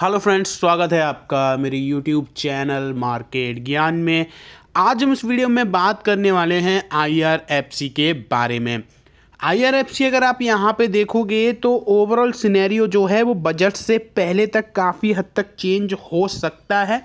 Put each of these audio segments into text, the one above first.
hello friends स्वागत है आपका मेरे यूट्यूब चैनल मार्केट ज्ञान में आज हम इस वीडियो में बात करने वाले हैं आई के बारे में आईआरएफसी अगर आप यहाँ पे देखोगे तो ओवरऑल सिनेरियो जो है वो बजट से पहले तक काफ़ी हद तक चेंज हो सकता है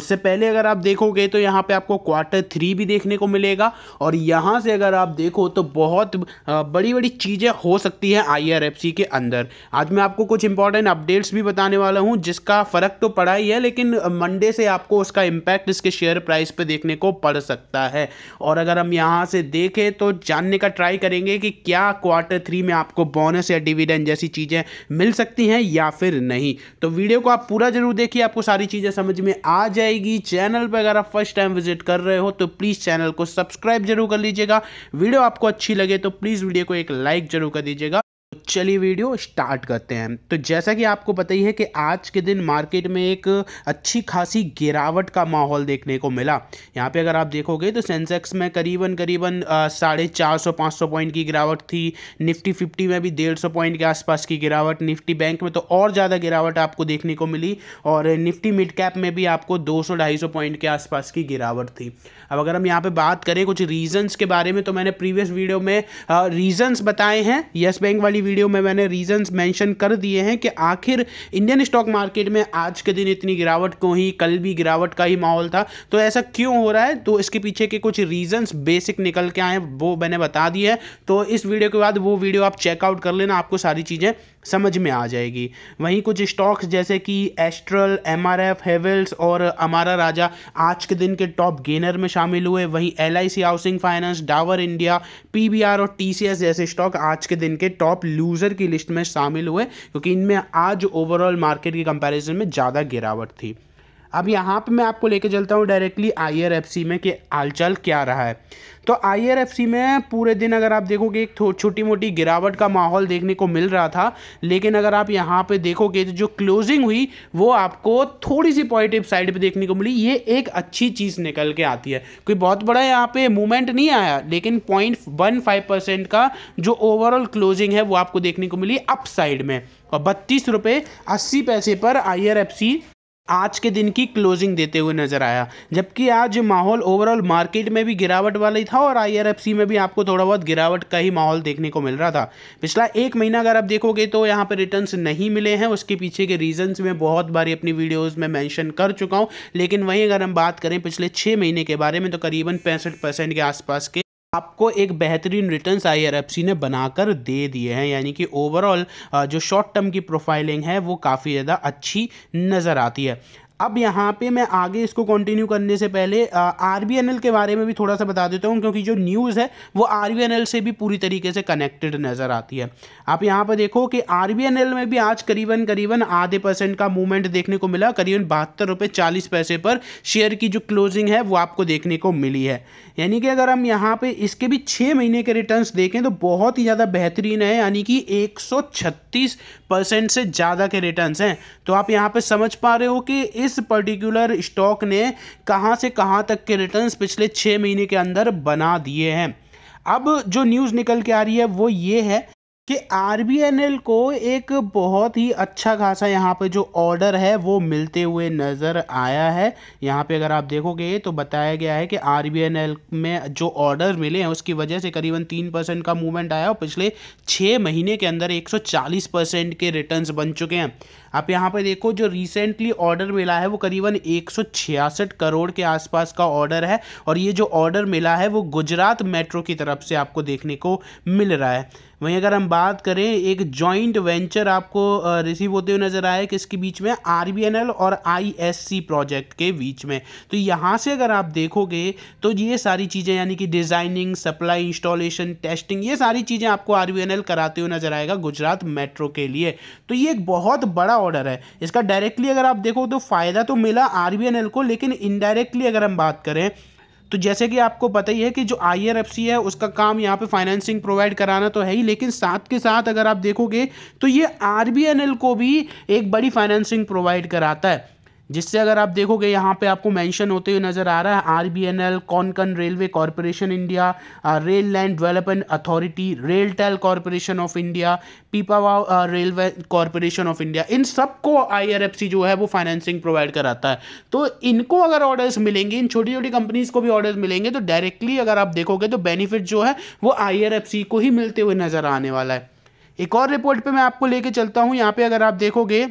उससे पहले अगर आप देखोगे तो यहाँ पे आपको क्वार्टर थ्री भी देखने को मिलेगा और यहाँ से अगर आप देखो तो बहुत बड़ी बड़ी चीज़ें हो सकती हैं आईआरएफसी के अंदर आज मैं आपको कुछ इंपॉर्टेंट अपडेट्स भी बताने वाला हूँ जिसका फ़र्क तो पड़ा ही है लेकिन मंडे से आपको उसका इम्पैक्ट इसके शेयर प्राइस पर देखने को पड़ सकता है और अगर हम यहाँ से देखें तो जानने का ट्राई करेंगे कि क्या क्या क्वार्टर थ्री में आपको बोनस या डिविडेंड जैसी चीज़ें मिल सकती हैं या फिर नहीं तो वीडियो को आप पूरा जरूर देखिए आपको सारी चीज़ें समझ में आ जाएगी चैनल पर अगर आप फर्स्ट टाइम विजिट कर रहे हो तो प्लीज़ चैनल को सब्सक्राइब जरूर कर लीजिएगा वीडियो आपको अच्छी लगे तो प्लीज़ वीडियो को एक लाइक जरूर कर दीजिएगा चलिए वीडियो स्टार्ट करते हैं तो जैसा कि आपको पता ही है कि आज के दिन मार्केट में एक अच्छी खासी गिरावट का माहौल देखने को मिला यहाँ पे अगर आप देखोगे तो सेंसेक्स में करीबन करीबन साढ़े चार सौ पाँच सौ पॉइंट की गिरावट थी निफ्टी फिफ्टी में भी डेढ़ सौ पॉइंट के आसपास की गिरावट निफ्टी बैंक में तो और ज़्यादा गिरावट आपको देखने को मिली और निफ्टी मिड कैप में भी आपको दो सौ ढाई सौ पॉइंट के आसपास की गिरावट थी अब अगर हम यहाँ पर बात करें कुछ रीज़न्स के बारे में तो मैंने प्रीवियस वीडियो में रीज़न्स बताए हैं येस बैंक वाली वीडियो में मैंने रीजंस मेंशन कर दिए हैं कि आखिर इंडियन स्टॉक मार्केट में आज के दिन इतनी गिरावट क्यों ही कल भी गिरावट का ही माहौल था तो ऐसा क्यों हो रहा है तो इसके पीछे के कुछ रीजंस बेसिक निकल के आए वो मैंने बता दी है तो इस वीडियो के बाद वो वीडियो आप चेकआउट कर लेना आपको सारी चीज़ें समझ में आ जाएगी वहीं कुछ स्टॉक्स जैसे कि Astral M R F Havells और अमारा राजा आज के दिन के टॉप गेनर में शामिल हुए वहीं L I C housing finance Dabur India P V R और टी सी एस जैसे स्टॉक आज के दिन के टॉप लूज़र की लिस्ट में शामिल हुए क्योंकि इनमें आज ओवरऑल मार्केट के कंपैरिजन में ज़्यादा गिरावट थी अब यहाँ पे मैं आपको लेके चलता हूँ डायरेक्टली आईआरएफसी में कि हालचाल क्या रहा है तो आईआरएफसी में पूरे दिन अगर आप देखोगे एक छोटी मोटी गिरावट का माहौल देखने को मिल रहा था लेकिन अगर आप यहाँ पे देखोगे तो जो क्लोजिंग हुई वो आपको थोड़ी सी पॉजिटिव साइड पे देखने को मिली ये एक अच्छी चीज़ निकल के आती है कोई बहुत बड़ा यहाँ पे मूवमेंट नहीं आया लेकिन पॉइंट वन फाइव परसेंट का जो ओवरऑल क्लोजिंग है वो आपको देखने को मिली अप साइड में और बत्तीस रुपये अस्सी पैसे पर आई आज के दिन की क्लोजिंग देते हुए नजर आया जबकि आज माहौल ओवरऑल मार्केट में भी गिरावट वाला ही था और आईआरएफसी में भी आपको थोड़ा बहुत गिरावट का ही माहौल देखने को मिल रहा था पिछला एक महीना अगर आप देखोगे तो यहाँ पर रिटर्न्स नहीं मिले हैं उसके पीछे के रीजंस मैं बहुत बारी अपनी वीडियोज़ में मैंशन कर चुका हूँ लेकिन वहीं अगर हम बात करें पिछले छः महीने के बारे में तो करीबन पैंसठ के आसपास के आपको एक बेहतरीन एफ सी ने बनाकर दे दिए हैं यानी कि ओवरऑल जो शॉर्ट टर्म की प्रोफाइलिंग है वो काफ़ी ज़्यादा अच्छी नज़र आती है अब यहाँ पे मैं आगे इसको कंटिन्यू करने से पहले आर के बारे में भी थोड़ा सा बता देता हूँ क्योंकि जो न्यूज़ है वो आर से भी पूरी तरीके से कनेक्टेड नज़र आती है आप यहाँ पर देखो कि आर में भी आज करीबन करीबन आधे परसेंट का मूवमेंट देखने को मिला करीबन बहत्तर रुपये चालीस पैसे पर शेयर की जो क्लोजिंग है वो आपको देखने को मिली है यानी कि अगर हम यहाँ पे इसके भी छः महीने के रिटर्न देखें तो बहुत ही ज़्यादा बेहतरीन है यानी कि एक परसेंट से ज़्यादा के रिटर्न हैं तो आप यहाँ पर समझ पा रहे हो कि इस इस पर्टिकुलर स्टॉक ने कहां से कहां तक के रिटर्न्स पिछले छः महीने के अंदर बना दिए हैं अब जो न्यूज़ निकल के आ रही है वो ये है कि आर को एक बहुत ही अच्छा खासा यहाँ पे जो ऑर्डर है वो मिलते हुए नज़र आया है यहाँ पे अगर आप देखोगे तो बताया गया है कि आर में जो ऑर्डर मिले हैं उसकी वजह से करीबन तीन परसेंट का मूवमेंट आया और पिछले छः महीने के अंदर 140 परसेंट के रिटर्न्स बन चुके हैं आप यहाँ पे देखो जो रिसेंटली ऑर्डर मिला है वो करीबन एक करोड़ के आसपास का ऑर्डर है और ये जो ऑर्डर मिला है वो गुजरात मेट्रो की तरफ से आपको देखने को मिल रहा है वहीं अगर हम बात करें एक जॉइंट वेंचर आपको रिसीव होते हुए नज़र कि किसके बीच में आर और आई प्रोजेक्ट के बीच में तो यहाँ से अगर आप देखोगे तो ये सारी चीज़ें यानी कि डिज़ाइनिंग सप्लाई इंस्टॉलेशन टेस्टिंग ये सारी चीज़ें आपको आर कराते हुए नज़र आएगा गुजरात मेट्रो के लिए तो ये एक बहुत बड़ा ऑर्डर है इसका डायरेक्टली अगर आप देखो तो फ़ायदा तो मिला आर को लेकिन इनडायरेक्टली अगर हम बात करें तो जैसे कि आपको पता ही है कि जो आई है उसका काम यहाँ पे फाइनेंसिंग प्रोवाइड कराना तो है ही लेकिन साथ के साथ अगर आप देखोगे तो ये आर को भी एक बड़ी फाइनेंसिंग प्रोवाइड कराता है जिससे अगर आप देखोगे यहाँ पे आपको मेंशन होते हुए नज़र आ रहा है R B N L Konkan railway corporation India rail land development authority RailTel corporation of India Pipavav railway corporation of India इन सबको आई जो है वो फाइनेंसिंग प्रोवाइड कराता है तो इनको अगर ऑर्डर्स मिलेंगे इन छोटी छोटी कंपनीज को भी ऑर्डर्स मिलेंगे तो डायरेक्टली अगर आप देखोगे तो बेनिफिट जो है वो आई को ही मिलते हुए नज़र आने वाला है एक और रिपोर्ट पे मैं आपको लेके चलता हूँ यहाँ पे अगर आप देखोगे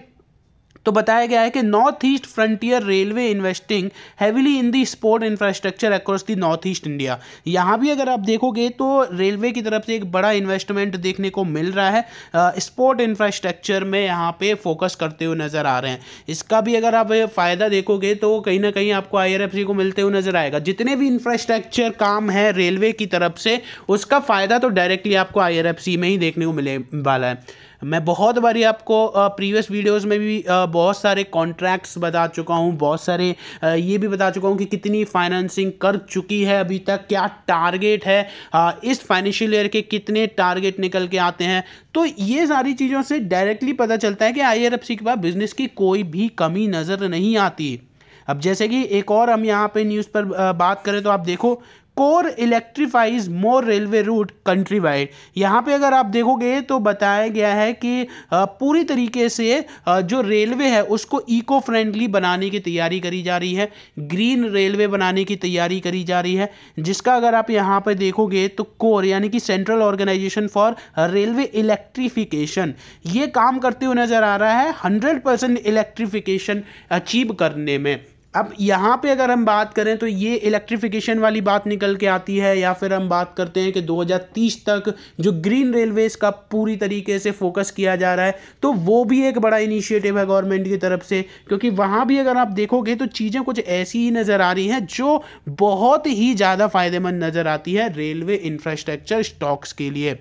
तो बताया गया है कि north east frontier railway investing heavily in the sport infrastructure across the north east India यहाँ भी अगर आप देखोगे तो रेलवे की तरफ से एक बड़ा इन्वेस्टमेंट देखने को मिल रहा है स्पोर्ट इंफ्रास्ट्रक्चर में यहाँ पे फोकस करते हुए नज़र आ रहे हैं इसका भी अगर आप फ़ायदा देखोगे तो कहीं ना कहीं आपको आई को मिलते हुए नज़र आएगा जितने भी इंफ्रास्ट्रक्चर काम है रेलवे की तरफ से उसका फ़ायदा तो डायरेक्टली आपको आई में ही देखने को मिले वाला है मैं बहुत बारी आपको प्रीवियस वीडियोस में भी बहुत सारे कॉन्ट्रैक्ट्स बता चुका हूँ बहुत सारे ये भी बता चुका हूँ कि कितनी फाइनेंसिंग कर चुकी है अभी तक क्या टारगेट है इस फाइनेंशियल ईयर के कितने टारगेट निकल के आते हैं तो ये सारी चीज़ों से डायरेक्टली पता चलता है कि आई के पास बिजनेस की कोई भी कमी नज़र नहीं आती अब जैसे कि एक और हम यहाँ पे न्यूज़ पर बात करें तो आप देखो CORE electrifies more railway route countrywide यहाँ पे अगर आप देखोगे तो बताया गया है कि पूरी तरीके से जो रेलवे है उसको इको फ्रेंडली बनाने की तैयारी करी जा रही है ग्रीन रेलवे बनाने की तैयारी करी जा रही है जिसका अगर आप यहाँ पर देखोगे तो कोर यानी कि central organisation for railway electrification ये काम करते हुए नज़र आ रहा है हंड्रेड परसेंट इलेक्ट्रीफिकेशन अचीव करने में अब यहाँ पे अगर हम बात करें तो ये इलेक्ट्रिफिकेशन वाली बात निकल के आती है या फिर हम बात करते हैं कि 2030 तक जो ग्रीन रेलवेज़ का पूरी तरीके से फोकस किया जा रहा है तो वो भी एक बड़ा इनिशिएटिव है गवर्नमेंट की तरफ से क्योंकि वहाँ भी अगर आप देखोगे तो चीज़ें कुछ ऐसी ही नज़र आ रही हैं जो बहुत ही ज़्यादा फ़ायदेमंद नज़र आती है रेलवे इंफ्रास्ट्रक्चर स्टॉक्स के लिए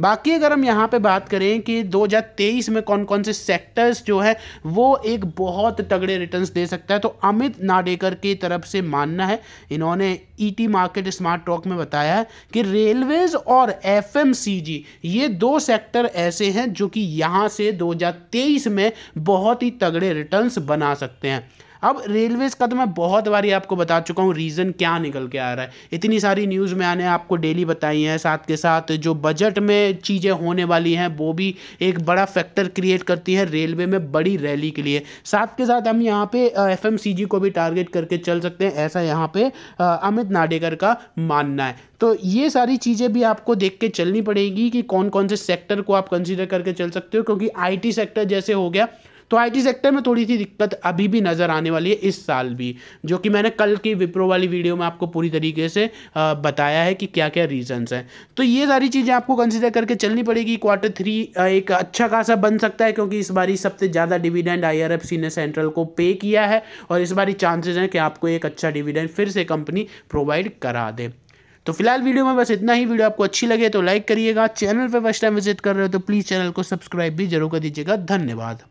बाकी अगर हम यहाँ पे बात करें कि 2023 में कौन कौन से सेक्टर्स जो है वो एक बहुत तगड़े रिटर्न्स दे सकता है तो अमित नाडेकर की तरफ से मानना है इन्होंने ईटी मार्केट स्मार्ट टॉक में बताया है कि रेलवेज और एफएमसीजी ये दो सेक्टर ऐसे हैं जो कि यहाँ से 2023 में बहुत ही तगड़े रिटर्न्स बना सकते हैं अब रेलवेज़ का तो मैं बहुत बारी आपको बता चुका हूँ रीज़न क्या निकल के आ रहा है इतनी सारी न्यूज़ मैंने आपको डेली बताई हैं साथ के साथ जो बजट में चीज़ें होने वाली हैं वो भी एक बड़ा फैक्टर क्रिएट करती है रेलवे में बड़ी रैली के लिए साथ के साथ हम यहाँ पे एफ को भी टारगेट करके चल सकते हैं ऐसा यहाँ पे अमित नाडेकर का मानना है तो ये सारी चीज़ें भी आपको देख के चलनी पड़ेगी कि कौन कौन से सेक्टर को आप कंसिडर करके चल सकते हो क्योंकि आईटी सेक्टर जैसे हो गया तो आई सेक्टर में थोड़ी सी दिक्कत अभी भी नज़र आने वाली है इस साल भी जो कि मैंने कल की विप्रो वाली वीडियो में आपको पूरी तरीके से बताया है कि क्या क्या रीजंस हैं तो ये सारी चीज़ें आपको कंसिडर करके चलनी पड़ेगी क्वार्टर थ्री एक अच्छा खासा बन सकता है क्योंकि इस बारी सबसे ज़्यादा डिविडेंड आई ने सेंट्रल को पे किया है और इस बारी चांसेस हैं कि आपको एक अच्छा डिविडेंड फिर से कंपनी प्रोवाइड करा दे तो फिलहाल वीडियो में बस इतना ही वीडियो आपको अच्छी लगे तो लाइक करिएगा चैनल पर फर्स्ट टाइम विजिट कर रहे हो तो प्लीज़ चैनल को सब्सक्राइब भी जरूर कर दीजिएगा धन्यवाद